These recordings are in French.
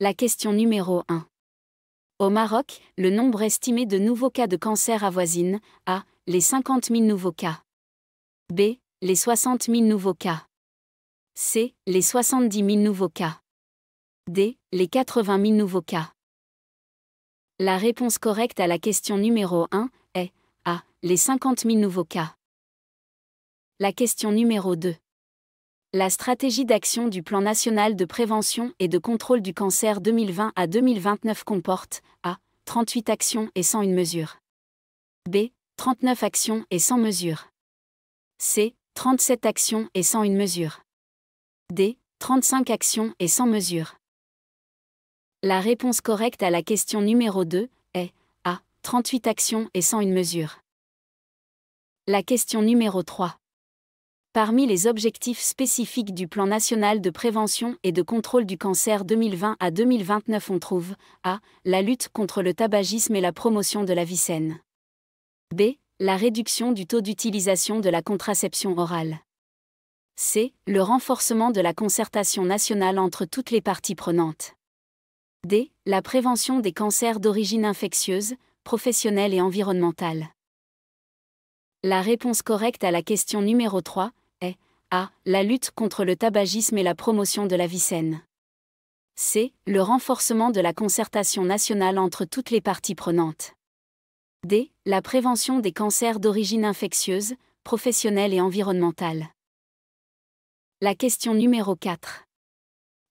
La question numéro 1. Au Maroc, le nombre estimé de nouveaux cas de cancer avoisine A. Les 50 000 nouveaux cas. B. Les 60 000 nouveaux cas. C. Les 70 000 nouveaux cas. D. Les 80 000 nouveaux cas. La réponse correcte à la question numéro 1 est A. Les 50 000 nouveaux cas. La question numéro 2. La stratégie d'action du Plan national de prévention et de contrôle du cancer 2020 à 2029 comporte A. 38 actions et sans une mesure B. 39 actions et sans mesure C. 37 actions et sans une mesure D. 35 actions et sans mesure La réponse correcte à la question numéro 2 est A. 38 actions et sans une mesure La question numéro 3. Parmi les objectifs spécifiques du Plan national de prévention et de contrôle du cancer 2020 à 2029, on trouve a. la lutte contre le tabagisme et la promotion de la vie saine. b. la réduction du taux d'utilisation de la contraception orale. c. le renforcement de la concertation nationale entre toutes les parties prenantes. d. la prévention des cancers d'origine infectieuse, professionnelle et environnementale. La réponse correcte à la question numéro 3, est A. La lutte contre le tabagisme et la promotion de la vie saine. C. Le renforcement de la concertation nationale entre toutes les parties prenantes. D. La prévention des cancers d'origine infectieuse, professionnelle et environnementale. La question numéro 4.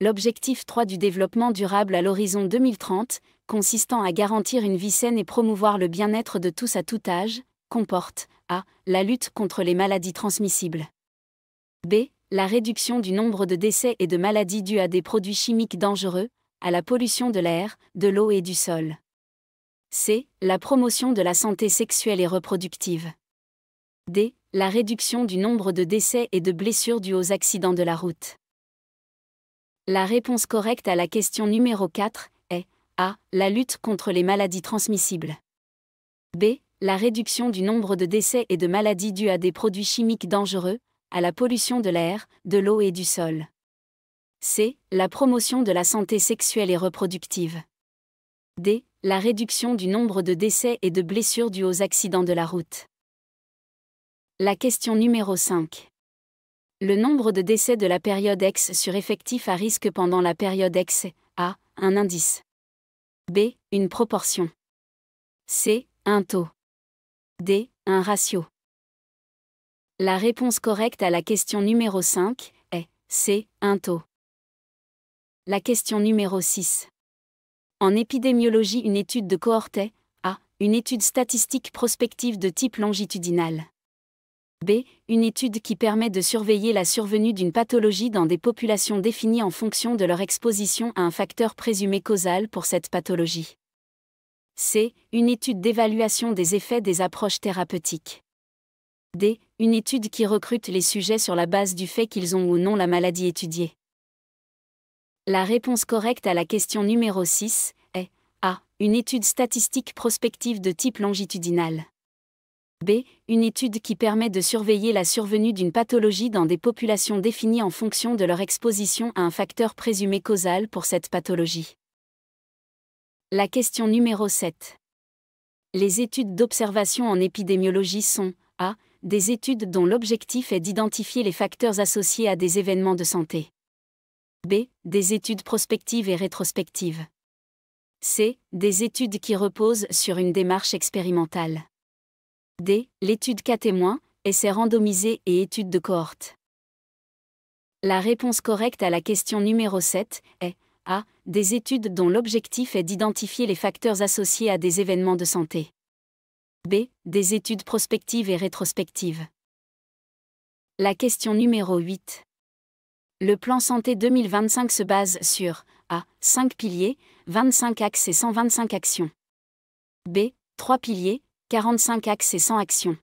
L'objectif 3 du développement durable à l'horizon 2030, consistant à garantir une vie saine et promouvoir le bien-être de tous à tout âge, comporte A. La lutte contre les maladies transmissibles. B. La réduction du nombre de décès et de maladies dues à des produits chimiques dangereux, à la pollution de l'air, de l'eau et du sol. C. La promotion de la santé sexuelle et reproductive. D. La réduction du nombre de décès et de blessures dues aux accidents de la route. La réponse correcte à la question numéro 4 est A. La lutte contre les maladies transmissibles. B. La réduction du nombre de décès et de maladies dues à des produits chimiques dangereux, à la pollution de l'air, de l'eau et du sol. C. La promotion de la santé sexuelle et reproductive. D. La réduction du nombre de décès et de blessures dus aux accidents de la route. La question numéro 5. Le nombre de décès de la période X sur effectif à risque pendant la période X, A, un indice. B, une proportion. C, un taux. D, un ratio. La réponse correcte à la question numéro 5 est C. Un taux. La question numéro 6. En épidémiologie, une étude de cohorte est A. Une étude statistique prospective de type longitudinal. B. Une étude qui permet de surveiller la survenue d'une pathologie dans des populations définies en fonction de leur exposition à un facteur présumé causal pour cette pathologie. C. Une étude d'évaluation des effets des approches thérapeutiques. D. Une étude qui recrute les sujets sur la base du fait qu'ils ont ou non la maladie étudiée. La réponse correcte à la question numéro 6 est A. Une étude statistique prospective de type longitudinal. B. Une étude qui permet de surveiller la survenue d'une pathologie dans des populations définies en fonction de leur exposition à un facteur présumé causal pour cette pathologie. La question numéro 7. Les études d'observation en épidémiologie sont A des études dont l'objectif est d'identifier les facteurs associés à des événements de santé. B. Des études prospectives et rétrospectives. C. Des études qui reposent sur une démarche expérimentale. D. L'étude cas témoin, essais randomisés et études de cohorte. La réponse correcte à la question numéro 7 est A. Des études dont l'objectif est d'identifier les facteurs associés à des événements de santé. B. Des études prospectives et rétrospectives. La question numéro 8. Le plan santé 2025 se base sur A. 5 piliers, 25 axes et 125 actions. B. 3 piliers, 45 axes et 100 actions.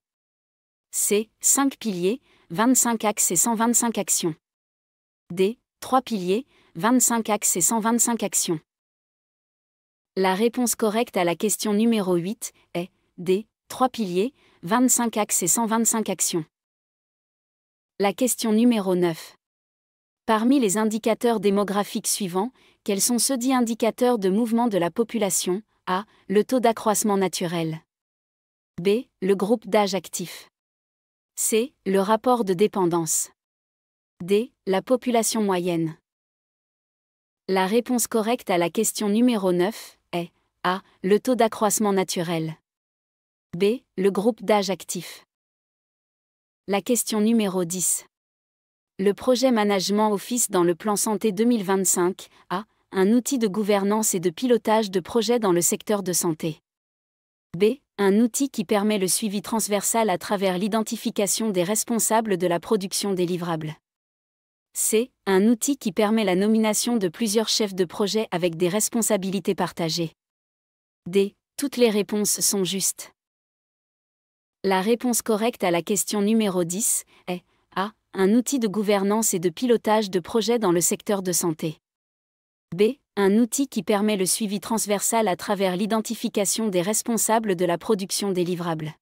C. 5 piliers, 25 axes et 125 actions. D. 3 piliers, 25 axes et 125 actions. La réponse correcte à la question numéro 8 est D. Trois piliers, 25 axes et 125 actions. La question numéro 9. Parmi les indicateurs démographiques suivants, quels sont ceux dits indicateurs de mouvement de la population A. Le taux d'accroissement naturel. B. Le groupe d'âge actif. C. Le rapport de dépendance. D. La population moyenne. La réponse correcte à la question numéro 9 est A. Le taux d'accroissement naturel. B. Le groupe d'âge actif. La question numéro 10. Le projet Management Office dans le plan santé 2025 a un outil de gouvernance et de pilotage de projets dans le secteur de santé. B. Un outil qui permet le suivi transversal à travers l'identification des responsables de la production des livrables. C. Un outil qui permet la nomination de plusieurs chefs de projet avec des responsabilités partagées. D. Toutes les réponses sont justes. La réponse correcte à la question numéro 10 est A. Un outil de gouvernance et de pilotage de projets dans le secteur de santé. B. Un outil qui permet le suivi transversal à travers l'identification des responsables de la production des livrables.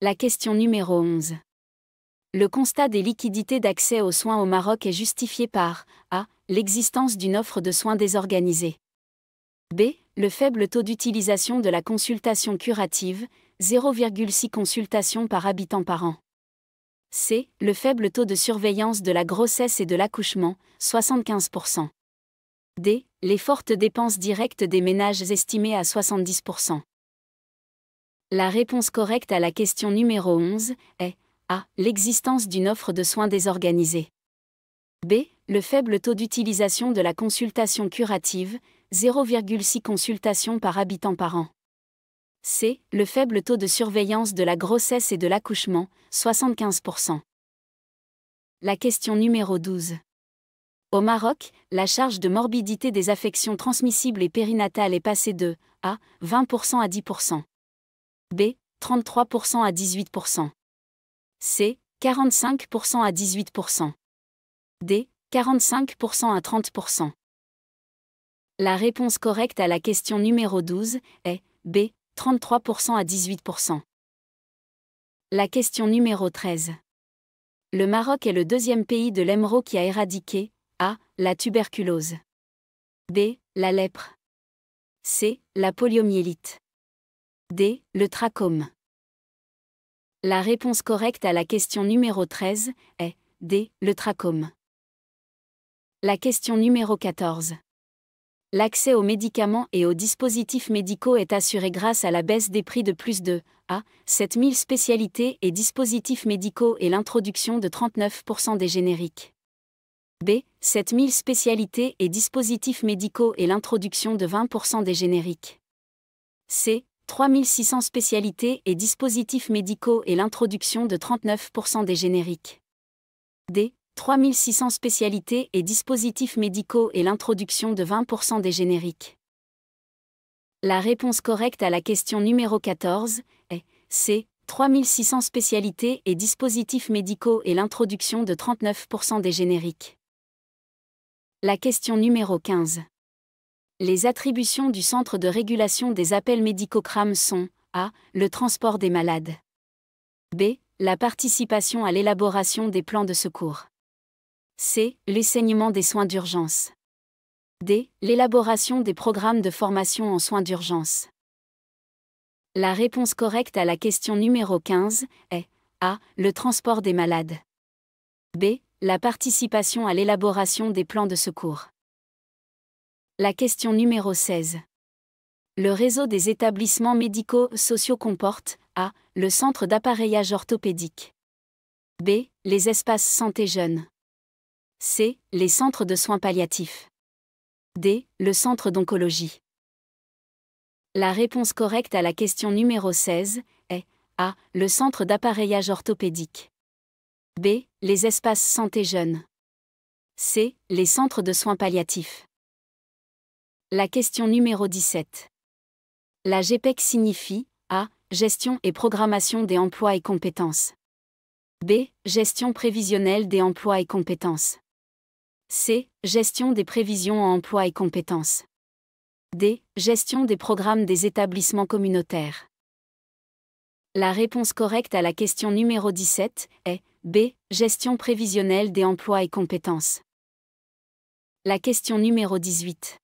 La question numéro 11. Le constat des liquidités d'accès aux soins au Maroc est justifié par A. L'existence d'une offre de soins désorganisée. B. Le faible taux d'utilisation de la consultation curative, 0,6 consultations par habitant par an. C. Le faible taux de surveillance de la grossesse et de l'accouchement, 75%. D. Les fortes dépenses directes des ménages estimées à 70%. La réponse correcte à la question numéro 11 est A. L'existence d'une offre de soins désorganisée. B. Le faible taux d'utilisation de la consultation curative, 0,6 consultations par habitant par an. C. Le faible taux de surveillance de la grossesse et de l'accouchement, 75%. La question numéro 12. Au Maroc, la charge de morbidité des affections transmissibles et périnatales est passée de A. 20% à 10%. B. 33% à 18%. C. 45% à 18%. D. 45% à 30%. La réponse correcte à la question numéro 12 est B. 33% à 18%. La question numéro 13. Le Maroc est le deuxième pays de l'Emro qui a éradiqué A. La tuberculose. B. La lèpre. C. La poliomyélite. D. Le trachome. La réponse correcte à la question numéro 13 est D. Le trachome. La question numéro 14. L'accès aux médicaments et aux dispositifs médicaux est assuré grâce à la baisse des prix de plus de a. 7000 spécialités et dispositifs médicaux et l'introduction de 39% des génériques. B. 7000 spécialités et dispositifs médicaux et l'introduction de 20% des génériques. C. 3600 spécialités et dispositifs médicaux et l'introduction de 39% des génériques. D. 3600 spécialités et dispositifs médicaux et l'introduction de 20% des génériques. La réponse correcte à la question numéro 14 est C. 3600 spécialités et dispositifs médicaux et l'introduction de 39% des génériques. La question numéro 15. Les attributions du Centre de régulation des appels médicaux CRAM sont A. Le transport des malades. B. La participation à l'élaboration des plans de secours. C. L'enseignement des soins d'urgence. D. L'élaboration des programmes de formation en soins d'urgence. La réponse correcte à la question numéro 15 est A. Le transport des malades. B. La participation à l'élaboration des plans de secours. La question numéro 16. Le réseau des établissements médicaux sociaux comporte A. Le centre d'appareillage orthopédique. B. Les espaces santé jeunes. C. Les centres de soins palliatifs. D. Le centre d'oncologie. La réponse correcte à la question numéro 16 est A. Le centre d'appareillage orthopédique. B. Les espaces santé jeunes. C. Les centres de soins palliatifs. La question numéro 17. La GPEC signifie A. Gestion et programmation des emplois et compétences. B. Gestion prévisionnelle des emplois et compétences. C. Gestion des prévisions en emploi et compétences. D. Gestion des programmes des établissements communautaires. La réponse correcte à la question numéro 17 est B. Gestion prévisionnelle des emplois et compétences. La question numéro 18.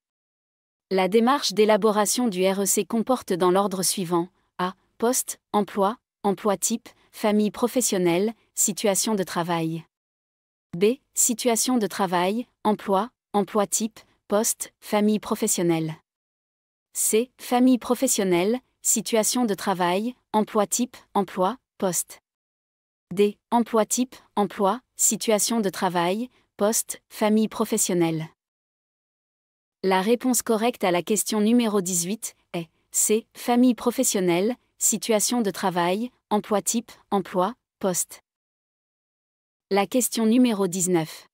La démarche d'élaboration du REC comporte dans l'ordre suivant A. Poste, emploi, emploi type, famille professionnelle, situation de travail. B. Situation de travail, emploi, emploi type, poste, famille professionnelle. C. Famille professionnelle, situation de travail, emploi type, emploi, poste. D. Emploi type, emploi, situation de travail, poste, famille professionnelle. La réponse correcte à la question numéro 18 est C. Famille professionnelle, situation de travail, emploi type, emploi, poste. La question numéro 19.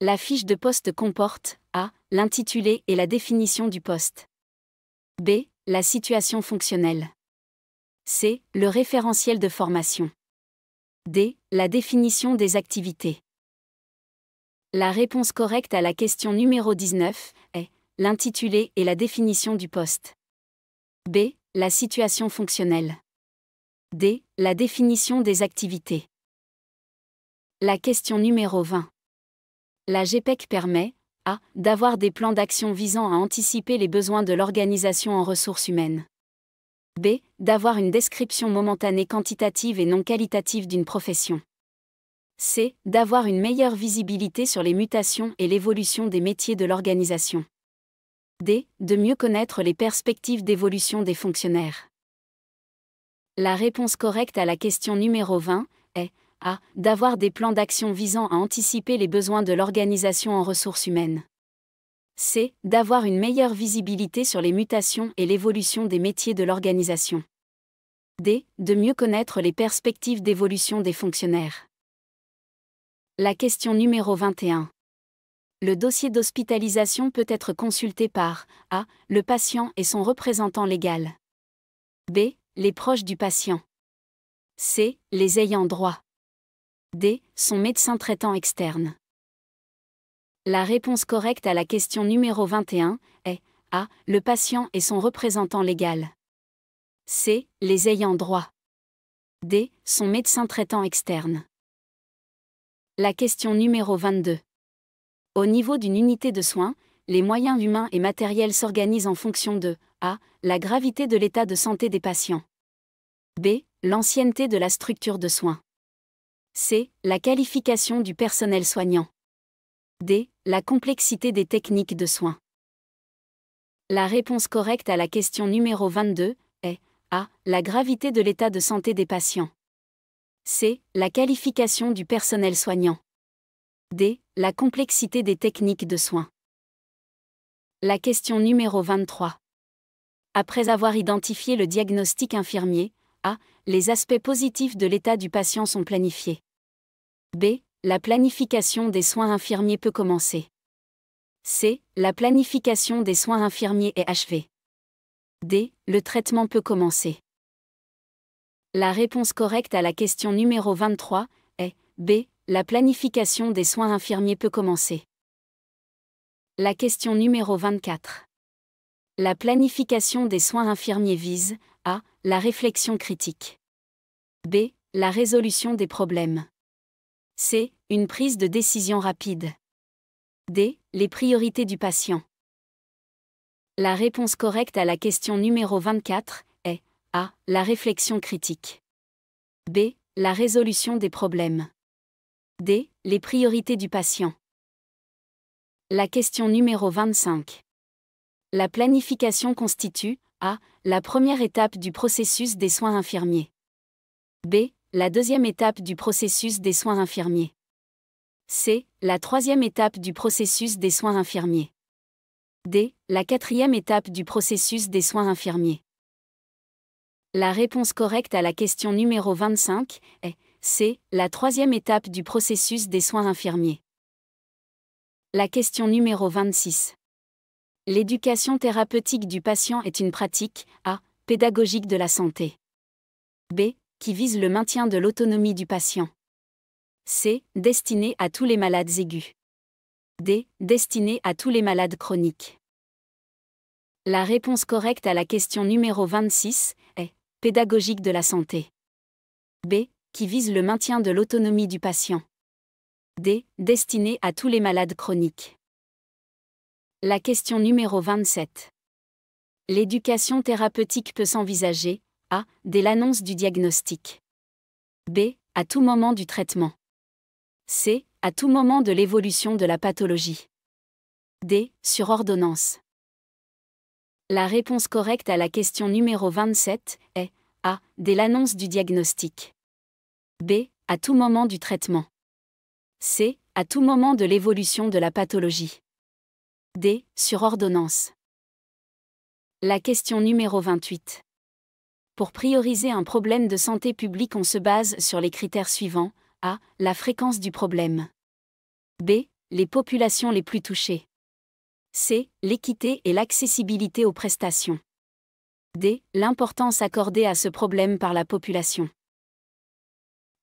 La fiche de poste comporte A. L'intitulé et la définition du poste. B. La situation fonctionnelle. C. Le référentiel de formation. D. La définition des activités. La réponse correcte à la question numéro 19 est l'intitulé et la définition du poste. B. La situation fonctionnelle. D. La définition des activités. La question numéro 20. La GPEC permet, a. D'avoir des plans d'action visant à anticiper les besoins de l'organisation en ressources humaines. B. D'avoir une description momentanée quantitative et non qualitative d'une profession. C. D'avoir une meilleure visibilité sur les mutations et l'évolution des métiers de l'organisation. D. De mieux connaître les perspectives d'évolution des fonctionnaires. La réponse correcte à la question numéro 20 a. D'avoir des plans d'action visant à anticiper les besoins de l'organisation en ressources humaines. C. D'avoir une meilleure visibilité sur les mutations et l'évolution des métiers de l'organisation. D. De mieux connaître les perspectives d'évolution des fonctionnaires. La question numéro 21. Le dossier d'hospitalisation peut être consulté par A. Le patient et son représentant légal. B. Les proches du patient. C. Les ayants droit. D. Son médecin traitant externe. La réponse correcte à la question numéro 21 est A. Le patient et son représentant légal. C. Les ayants droit. D. Son médecin traitant externe. La question numéro 22. Au niveau d'une unité de soins, les moyens humains et matériels s'organisent en fonction de a. La gravité de l'état de santé des patients. b. L'ancienneté de la structure de soins. C. La qualification du personnel soignant. D. La complexité des techniques de soins. La réponse correcte à la question numéro 22 est A. La gravité de l'état de santé des patients. C. La qualification du personnel soignant. D. La complexité des techniques de soins. La question numéro 23. Après avoir identifié le diagnostic infirmier, A. Les aspects positifs de l'état du patient sont planifiés. B. La planification des soins infirmiers peut commencer. C. La planification des soins infirmiers est achevée. D. Le traitement peut commencer. La réponse correcte à la question numéro 23 est B. La planification des soins infirmiers peut commencer. La question numéro 24. La planification des soins infirmiers vise A. La réflexion critique. B. La résolution des problèmes. C. Une prise de décision rapide. D. Les priorités du patient. La réponse correcte à la question numéro 24 est A. La réflexion critique. B. La résolution des problèmes. D. Les priorités du patient. La question numéro 25. La planification constitue A. La première étape du processus des soins infirmiers. B la deuxième étape du processus des soins infirmiers. C. La troisième étape du processus des soins infirmiers. D. La quatrième étape du processus des soins infirmiers. La réponse correcte à la question numéro 25 est C. La troisième étape du processus des soins infirmiers. La question numéro 26. L'éducation thérapeutique du patient est une pratique A. Pédagogique de la santé. B qui vise le maintien de l'autonomie du patient. C. Destiné à tous les malades aigus. D. Destiné à tous les malades chroniques. La réponse correcte à la question numéro 26 est pédagogique de la santé. B. Qui vise le maintien de l'autonomie du patient. D. Destiné à tous les malades chroniques. La question numéro 27. L'éducation thérapeutique peut s'envisager, a. Dès l'annonce du diagnostic. B. À tout moment du traitement. C. À tout moment de l'évolution de la pathologie. D. Sur ordonnance. La réponse correcte à la question numéro 27 est A. Dès l'annonce du diagnostic. B. À tout moment du traitement. C. À tout moment de l'évolution de la pathologie. D. Sur ordonnance. La question numéro 28. Pour prioriser un problème de santé publique, on se base sur les critères suivants a. La fréquence du problème. b. Les populations les plus touchées. c. L'équité et l'accessibilité aux prestations. d. L'importance accordée à ce problème par la population.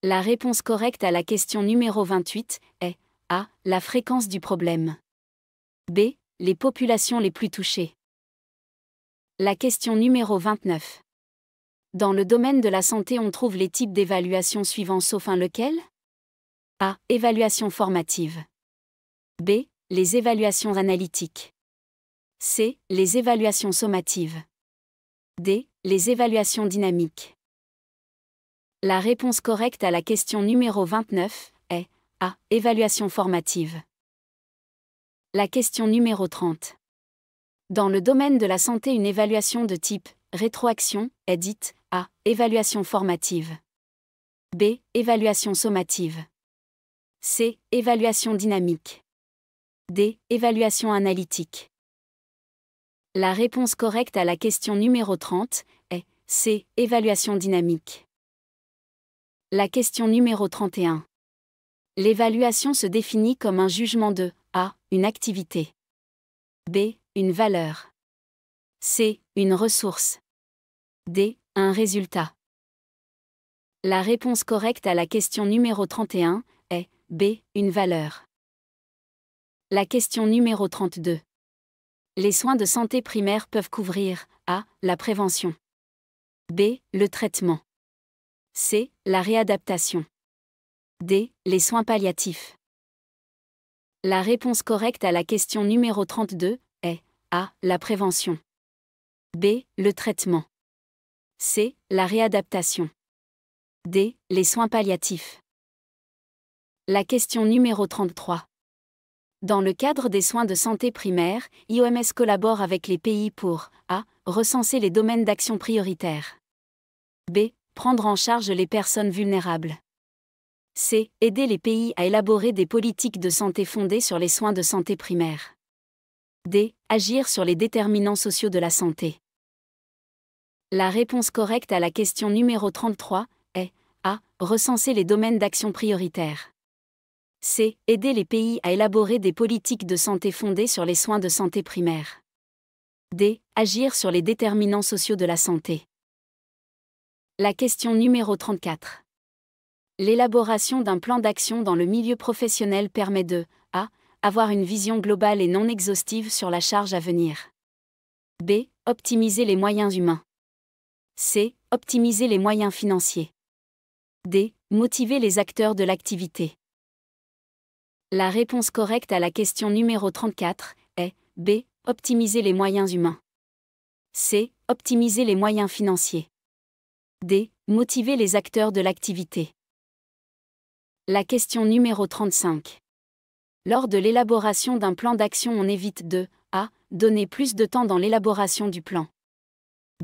La réponse correcte à la question numéro 28 est a. La fréquence du problème. b. Les populations les plus touchées. La question numéro 29. Dans le domaine de la santé, on trouve les types d'évaluation suivants sauf un lequel A. Évaluation formative. B. Les évaluations analytiques. C. Les évaluations sommatives. D. Les évaluations dynamiques. La réponse correcte à la question numéro 29 est A. Évaluation formative. La question numéro 30. Dans le domaine de la santé, une évaluation de type Rétroaction est dite A. Évaluation formative. B. Évaluation sommative. C. Évaluation dynamique. D. Évaluation analytique. La réponse correcte à la question numéro 30 est C. Évaluation dynamique. La question numéro 31. L'évaluation se définit comme un jugement de A. Une activité. B. Une valeur. C. Une ressource. D. Un résultat. La réponse correcte à la question numéro 31 est B. Une valeur. La question numéro 32. Les soins de santé primaires peuvent couvrir A. La prévention. B. Le traitement. C. La réadaptation. D. Les soins palliatifs. La réponse correcte à la question numéro 32 est A. La prévention. B. Le traitement. C. La réadaptation. D. Les soins palliatifs. La question numéro 33. Dans le cadre des soins de santé primaire, IOMS collabore avec les pays pour A. Recenser les domaines d'action prioritaires. B. Prendre en charge les personnes vulnérables. C. Aider les pays à élaborer des politiques de santé fondées sur les soins de santé primaire. D. Agir sur les déterminants sociaux de la santé. La réponse correcte à la question numéro 33 est A. Recenser les domaines d'action prioritaires. C. Aider les pays à élaborer des politiques de santé fondées sur les soins de santé primaires. D. Agir sur les déterminants sociaux de la santé. La question numéro 34. L'élaboration d'un plan d'action dans le milieu professionnel permet de A. Avoir une vision globale et non exhaustive sur la charge à venir. B. Optimiser les moyens humains. C. Optimiser les moyens financiers. D. Motiver les acteurs de l'activité. La réponse correcte à la question numéro 34 est B. Optimiser les moyens humains. C. Optimiser les moyens financiers. D. Motiver les acteurs de l'activité. La question numéro 35. Lors de l'élaboration d'un plan d'action, on évite de a. Donner plus de temps dans l'élaboration du plan.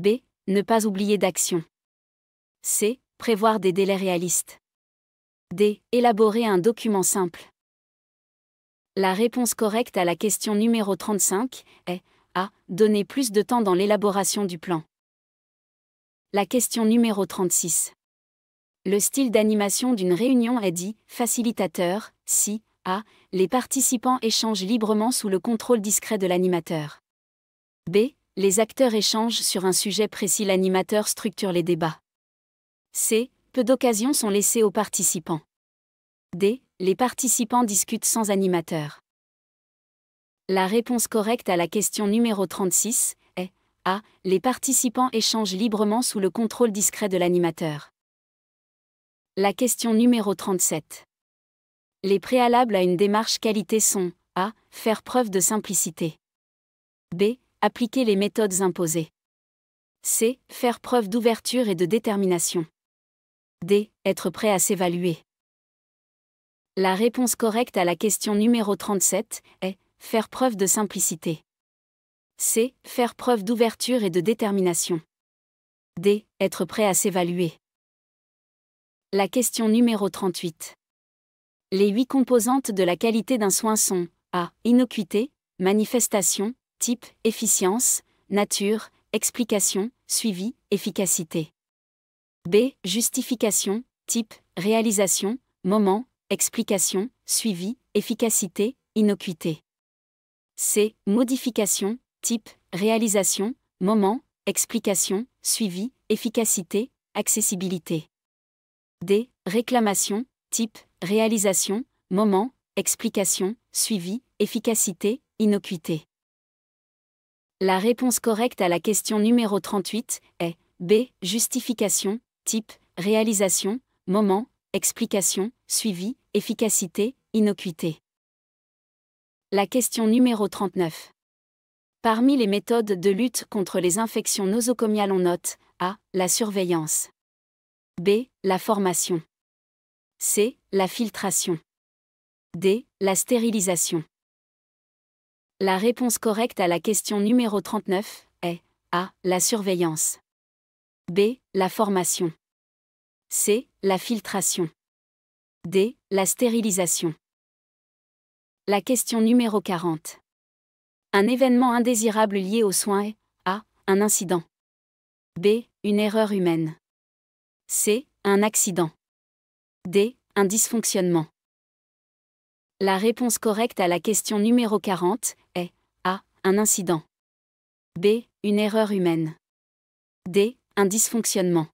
B. Ne pas oublier d'action. C. Prévoir des délais réalistes. D. Élaborer un document simple. La réponse correcte à la question numéro 35 est A. Donner plus de temps dans l'élaboration du plan. La question numéro 36. Le style d'animation d'une réunion est dit facilitateur, si, A. Les participants échangent librement sous le contrôle discret de l'animateur. B les acteurs échangent sur un sujet précis, l'animateur structure les débats. C. Peu d'occasions sont laissées aux participants. D. Les participants discutent sans animateur. La réponse correcte à la question numéro 36 est A. Les participants échangent librement sous le contrôle discret de l'animateur. La question numéro 37. Les préalables à une démarche qualité sont A. Faire preuve de simplicité. B appliquer les méthodes imposées. C. Faire preuve d'ouverture et de détermination. D. Être prêt à s'évaluer. La réponse correcte à la question numéro 37 est Faire preuve de simplicité. C. Faire preuve d'ouverture et de détermination. D. Être prêt à s'évaluer. La question numéro 38. Les huit composantes de la qualité d'un soin sont A. Innocuité, manifestation, type, efficience, nature, explication, suivi, efficacité. B. Justification, type, réalisation, moment, explication, suivi, efficacité, innocuité. C. Modification, type, réalisation, moment, explication, suivi, efficacité, accessibilité. D. Réclamation, type, réalisation, moment, explication, suivi, efficacité, innocuité. La réponse correcte à la question numéro 38 est B. Justification, type, réalisation, moment, explication, suivi, efficacité, innocuité. La question numéro 39. Parmi les méthodes de lutte contre les infections nosocomiales, on note A. La surveillance. B. La formation. C. La filtration. D. La stérilisation. La réponse correcte à la question numéro 39 est A. La surveillance. B. La formation. C. La filtration. D. La stérilisation. La question numéro 40. Un événement indésirable lié aux soins est A. Un incident. B. Une erreur humaine. C. Un accident. D. Un dysfonctionnement. La réponse correcte à la question numéro 40 un incident. B. Une erreur humaine. D. Un dysfonctionnement.